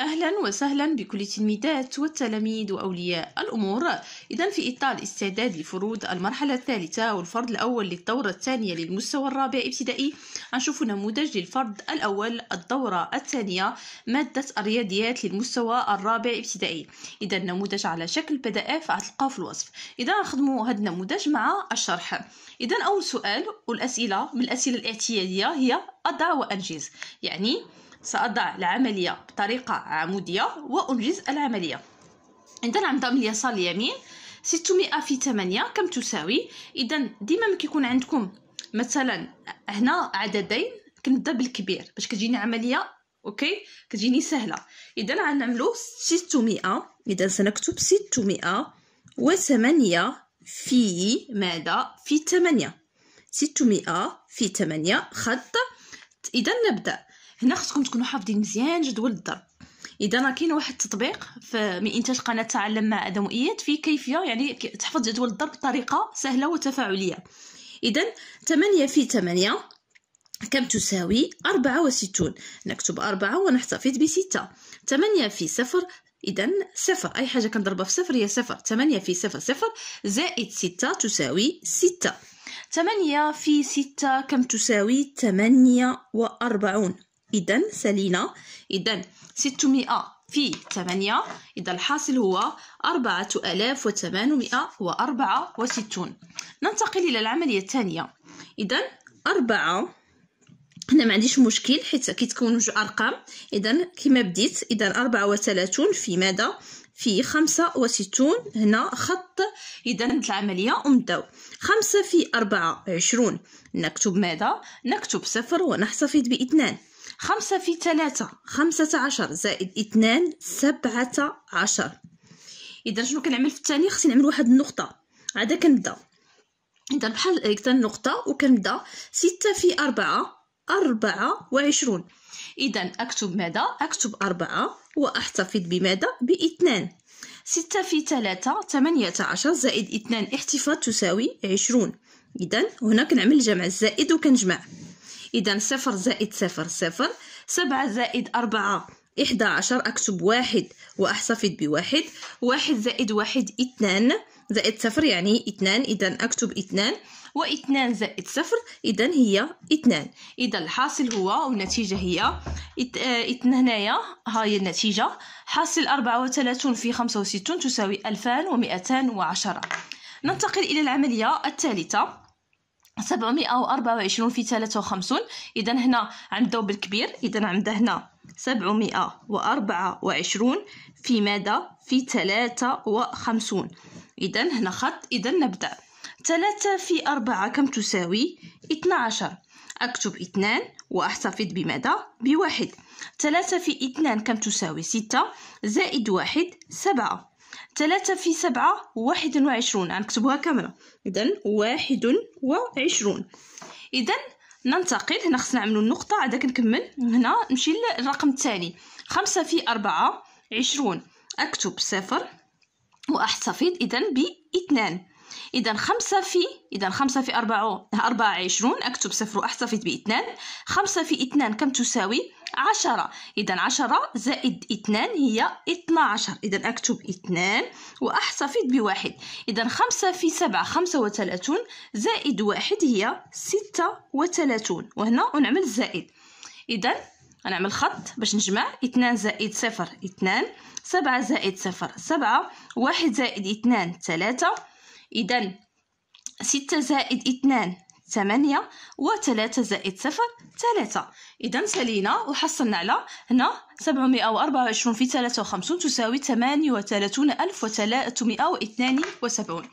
أهلا وسهلا بكل التلميذات والتلاميذ وأولياء الأمور إذا في إطار استعداد لفروض المرحلة الثالثة والفرض الأول للدورة الثانية للمستوى الرابع ابتدائي نشوف نموذج للفرض الأول الدورة الثانية مادة الرياضيات للمستوى الرابع ابتدائي إذا النموذج على شكل بي دي إف غتلقاو في الوصف إذا نخدموا هذا النموذج مع الشرح إذا أول سؤال والأسئلة من الأسئلة الاعتيادية هي أضع وأنجز يعني سأضع العملية بطريقة عمودية وأنجز العملية إذا العمودة اليسار اليمين 600 في 8 كم تساوي إذا ديما ما كيكون عندكم مثلا هنا عددين كنبدا بالكبير باش كتجيني عملية اوكي كتجيني سهله اذا غنعملو 600 اذا سنكتب 600 و8 في ماذا في 8 600 في 8 خط اذا نبدا هنا خصكم تكونوا حافظين مزيان جدول الضرب اذا راه كاين واحد التطبيق من انتاج قناه تعلم مع ادم واياد فيه كيفيه يعني تحفظ جدول الضرب بطريقه سهله وتفاعليه اذا 8 في 8 كم تساوي أربعة نكتب أربعة ونحتفظ بستة 8 في صفر إذا صفر أي حاجة كنضربها في صفر هي صفر 8 في صفر صفر زائد ستة تساوي ستة 8 في ستة كم تساوي 48 إذا سالينا إذا 600 في 8 إذا الحاصل هو 4864 ننتقل إلى العملية الثانية إذا 4 هنا ما عنديش مشكل حيت كيتكون جوج ارقام اذا كما بديت اذا 34 في ماذا في 65 هنا خط اذا العمليه ومداو 5 في 4 20 نكتب ماذا نكتب صفر ونحتفظ باثنان خمسة في ثلاثة خمسة عشر زائد اثنان سبعة عشر إذا شنو كنعمل في الثاني خصني نعمل واحد النقطة عادا كنبدا إذا بحال هكذا النقطة وكنبدا ستة في أربعة أربعة وعشرون إذا أكتب ماذا؟ أكتب أربعة وأحتفظ بماذا؟ باثنان ستة في ثلاثة ثمانية عشر زائد اثنان احتفاظ تساوي عشرون إذا هنا كنعمل جمع الزائد وكنجمع إذا صفر زائد صفر صفر سبعة زائد أربعة إحدى عشر أكتب واحد وأحتفظ بواحد واحد زائد واحد اثنان زائد صفر يعني اثنان إذا أكتب اثنان واثنان زائد صفر إذا هي اثنان إذا الحاصل هو والنتيجة هي آه، اثنان هنايا ها هي النتيجة حاصل أربعة وثلاثون في خمسة وستون تساوي ألفان ومئتان وعشرة ننتقل إلى العملية الثالثة 724 في 53 اذا هنا عندو بالكبير اذا عندها هنا 724 في ماذا في 53 اذا هنا خط اذا نبدا 3 في 4 كم تساوي 12 أكتب اثنان وأحتفظ بماذا؟ بواحد ثلاثة في اثنان كم تساوي ستة زائد واحد سبعة ثلاثة في سبعة واحد وعشرون غنكتبوها كاملة إذا واحد وعشرون إذا ننتقل هنا خصنا نعملو النقطة عاد كنكمل هنا نمشي للرقم التالي خمسة في أربعة عشرون أكتب صفر وأحتفظ إذا باثنان إذا خمسة في إذا خمسة في أربعة أربعة عشرون أكتب صفر وأحتفظ باثنان خمسة في اثنان كم تساوي عشرة إذا عشرة زائد اثنان هي اثنا عشر إذا أكتب اثنان وأحتفظ بواحد إذا خمسة في سبعة خمسة وثلاثون زائد واحد هي ستة وثلاثون وهنا نعمل زائد إذا نعمل خط باش نجمع اثنان زائد صفر اثنان سبعة زائد صفر سبعة واحد زائد اثنان ثلاثة إذا ستة زائد اثنان ثمانية وثلاثة زائد صفر ثلاثة إذا سالينا وحصلنا على هنا سبعمائة وأربعة وعشرون في ثلاثة وخمسون تساوي ثمانية وثلاثون ألف وثلاثمائة واثنان وسبعون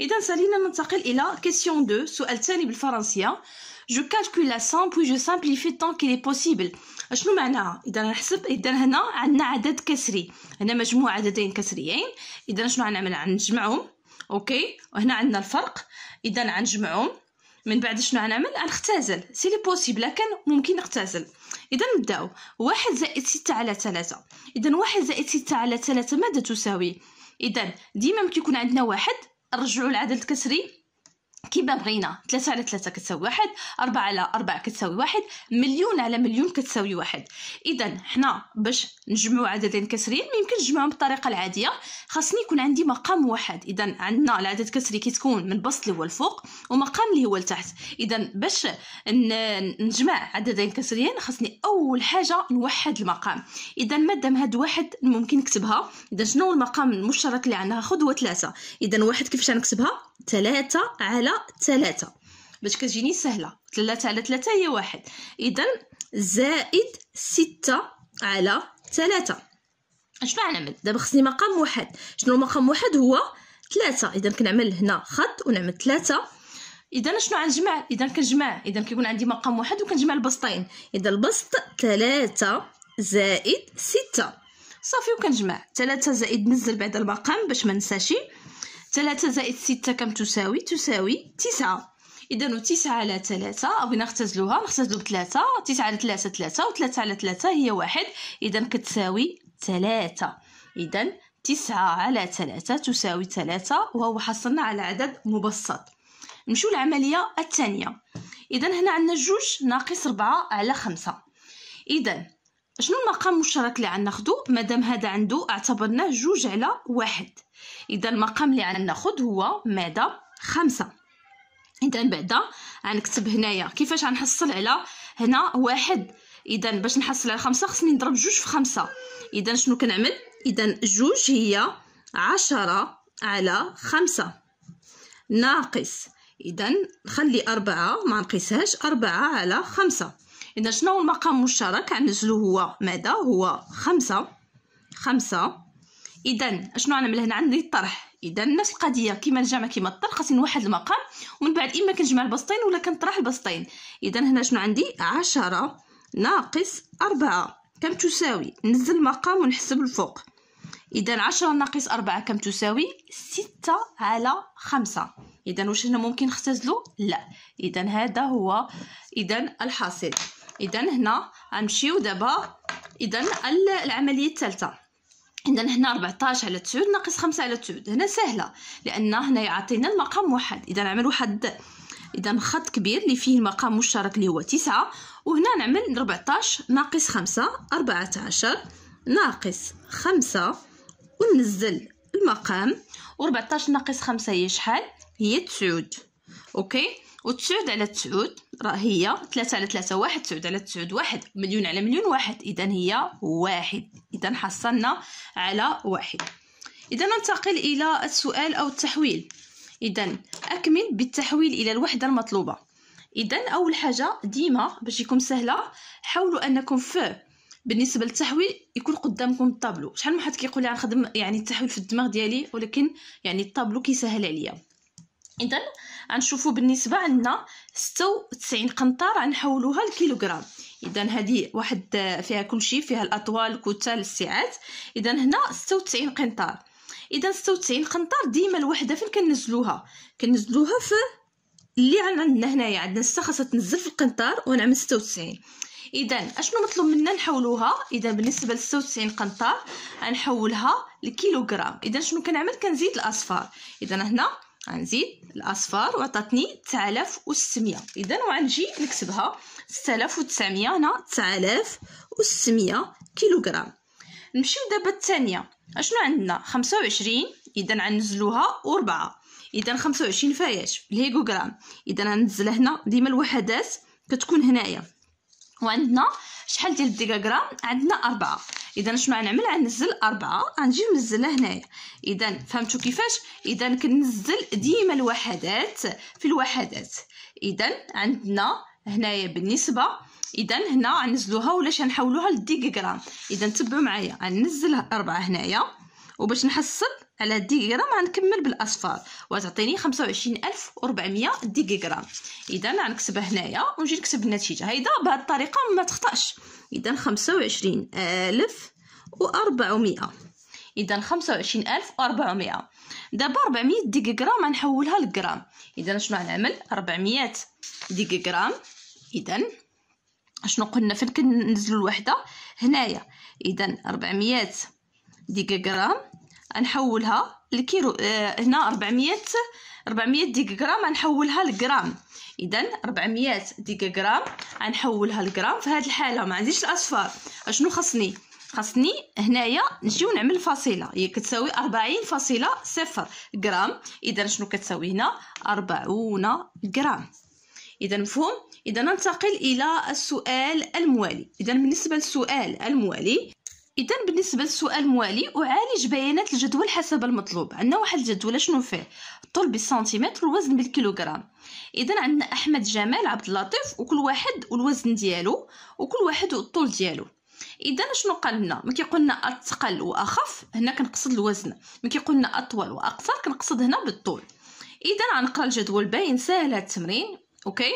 إذا سالينا ننتقل إلى كيسيون دو سؤال ثاني بالفرنسية جو كالكول لا سام بوي جو سامبليفي طون كي لي بوسيبل شنو معناها اذا نحسب اذا هنا عندنا عدد كسري هنا مجموع عددين كسريين اذا شنو غنعمل غنجمعهم اوكي وهنا عندنا الفرق اذا غنجمعهم من بعد شنو غنعمل غنختزل سي لي بوسيبل لكن ممكن نختزل اذا نبداو واحد زائد ستة على ثلاثة اذا واحد زائد ستة على ثلاثة ماذا تساوي اذا ديما ملي كيكون عندنا واحد نرجعو العدد الكسري كيما بغينا ثلاثة على ثلاثة كتساوي واحد أربعة على أربعة كتساوي واحد مليون على مليون كتساوي واحد إذا حنا باش نجمعو عددين كسريين ميمكنش نجمعهم بالطريقة العادية خاصني يكون عندي مقام واحد إذا عندنا العدد الكسري كيتكون من بسط اللي هو الفوق ومقام اللي هو التحت إذا باش نجمع عددين كسريين خاصني أول حاجة نوحد المقام إذا مادام هاد واحد ممكن نكتبها إذا شنو المقام المشترك اللي عندنا خد هو ثلاثة إذا واحد كيفاش نكتبها ثلاثة على ثلاثة باش كتجيني سهلة ثلاثة على ثلاثة هي واحد إذا زائد ستة على ثلاثة اش نعمل دابا خصني مقام واحد شنو مقام واحد هو ثلاثة إذا كنعمل هنا خط ونعمل ثلاثة إذا شنو غنجمع إذا كنجمع إذا كيكون عندي مقام واحد وكنجمع البسطين إذا البسط ثلاثة زائد ستة صافي وكنجمع ثلاثة زائد نزل بعد المقام باش ما ننساش ثلاثة زائد ستة كم تساوي تساوي تسعة إذا تسعة على ثلاثة بغينا نختزلوها نختزلو بثلاثة تسعة على ثلاثة ثلاثة وثلاثة على ثلاثة هي واحد إذا كتساوي ثلاثة إذا تسعة على ثلاثة تساوي ثلاثة وهو حصلنا على عدد مبسط نمشيو العملية الثانية إذا هنا عندنا جوج ناقص ربعة على خمسة إذا شنو المقام المشترك اللي غناخدو مادام هذا عنده اعتبرناه جوج على واحد اذا المقام اللي غناخد هو ماذا خمسة اذا بعدا غنكتب هنايا كيفاش غنحصل على هنا واحد اذا باش نحصل على خمسة خصني نضرب جوج في خمسة اذا شنو كنعمل اذا جوج هي عشرة على خمسة ناقص اذا نخلي أربعة ما نقيسهاش أربعة على خمسة إذا شنو هو المقام المشترك غنزلو يعني هو ماذا هو خمسة خمسة إذا شنو غنعمل هنا عندي الطرح إذا نفس القضية كيما الجمع كيما الطرح خاصني نوحد المقام ومن بعد إما كنجمع البسطين ولا كنطرح البسطين إذا هنا شنو عندي عشرة ناقص أربعة كم تساوي نزل المقام ونحسب الفوق إذا عشرة ناقص أربعة كم تساوي ستة على خمسة إذا واش هنا ممكن نختزلو لا إذا هذا هو إذا الحاصل اذا هنا غنمشيو دابا اذا العمليه الثالثه اذا هنا 14 على 9 ناقص 5 على 9 هنا سهله لان هنا يعطينا المقام واحد اذا نعمل واحد اذا خط كبير اللي فيه المقام المشترك اللي هو 9 وهنا نعمل 14 ناقص 5 14 ناقص 5 وننزل المقام و14 ناقص 5 هي شحال هي 9 اوكي وتسعود على تسعود راه هي ثلاثة على ثلاثة واحد تسعود على تسعود واحد مليون على مليون واحد إذا هي واحد إذا حصلنا على واحد إذا ننتقل إلى السؤال أو التحويل إذا أكمل بالتحويل إلى الوحدة المطلوبة إذا أول حاجة ديما باش يكون سهلة حاولوا أنكم في بالنسبه للتحويل يكون قدامكم الطابلو شحال من واحد كيقول لي غنخدم يعني التحويل في الدماغ ديالي ولكن يعني الطابلو كيسهل عليا اذا غنشوفوا بالنسبه عندنا 96 قنطار غنحولوها لكيلوغرام اذا هذه واحد فيها كلشي فيها الاطوال الكتل السعات اذا هنا 96 قنطار اذا 96 قنطار ديما الوحده فين كنزلوها كنزلوها في اللي عندنا هنايا عندنا 6 خاصها تنزل في القنطار ونعمل 96 اذا اشنو مطلوب منا نحولوها اذا بالنسبه ل 96 قنطار غنحولها لكيلوغرام اذا شنو كنعمل كنزيد الاصفار اذا هنا غنزيد الاصفر وعطاتني 9600 اذا وغنجي نكتبها 6900 هنا 9600 كيلوغرام نمشيو دابا الثانيه اشنو عندنا 25 اذا غنزلوها 4 اذا 25 فاياش الهيغوغرام اذا غنزل هنا ديما الوحدات كتكون هنايا وعندنا شحال ديال الديكاغرام عندنا 4 اذا شنو غنعمل غنزل أربعة غنجي نزلها هنايا اذا فهمتوا كيفاش اذا كنزل ديما الوحدات في الوحدات اذا عندنا هنايا بالنسبه اذا هنا غنزلوها ولا غنحولوها للديكغرام اذا تبعوا معايا غنزل أربعة هنايا وباش نحصل على دي غرام غنكمل بالاصفار وتعطيني خمسة وعشرين ألف وربعمية دي اذا غنكتبها هنايا ونجي نكتب النتيجه هيدا بهاد الطريقه ما تخطاش اذا خمسة وعشرين ألف اذا خمسة وعشرين ألف دابا 400 دي غنحولها لغرام اذا شنو غنعمل 400 دي اذا شنو قلنا فين كنزلوا الوحده هنايا اذا 400 دي نحولها الكيلو آه، هنا 400 400 ديغرام نحولها لغرام اذا 400 ديغرام نحولها لغرام في هذه الحاله ما عنديش الاصفار اشنو خصني خصني هنايا نجي ونعمل فاصله هي كتساوي 40 فاصله 40.0 غرام اذا شنو كتساوي هنا 40 غرام اذا مفهوم اذا ننتقل الى السؤال الموالي اذا بالنسبه للسؤال الموالي اذا بالنسبه للسؤال الموالي اعالج بيانات الجدول حسب المطلوب عندنا واحد الجدول شنو فيه الطول بالسنتيمتر والوزن بالكيلوغرام اذا عندنا احمد جمال عبد اللطيف وكل واحد والوزن ديالو وكل واحد والطول ديالو اذا شنو قال لنا ملي كيقول لنا اثقل واخف هنا كنقصد الوزن ما كيقول لنا اطول واقصر كنقصد هنا بالطول اذا غنقرا الجدول باين ساهل هذا التمرين اوكي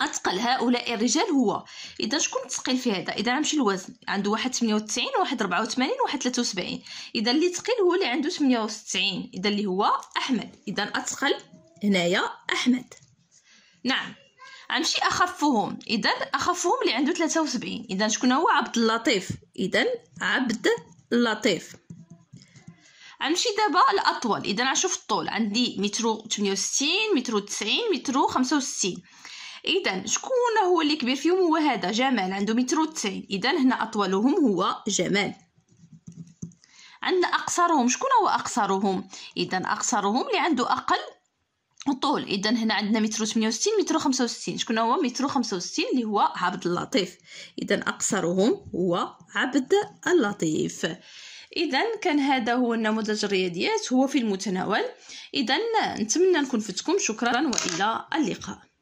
أثقل هؤلاء الرجال هو إذا شكون الثقيل في هذا إذا غنمشي الوزن عنده واحد 98 واحد 84 واحد 73 إذا اللي ثقيل هو اللي عنده 68 إذا اللي هو أحمد إذا أثقل هنايا أحمد نعم غنمشي أخفهم إذا أخفهم اللي عنده 73 إذا شكون هو عبد اللطيف إذا عبد اللطيف غنمشي دابا الأطول إذا غنشوف الطول عندي مترو 68 مترو 90 مترو 65 اذا شكون هو اللي كبير فيهم هو هذا جمال عنده متر وتسعين اذا هنا اطولهم هو جمال عندنا اقصرهم شكون هو اقصرهم اذا اقصرهم اللي عنده اقل طول اذا هنا عندنا متر 68 متر 65 شكون هو متر 65 اللي هو عبد اللطيف اذا اقصرهم هو عبد اللطيف اذا كان هذا هو النموذج الرياضيات هو في المتناول اذا نتمنى نكون فتكم شكرا والى اللقاء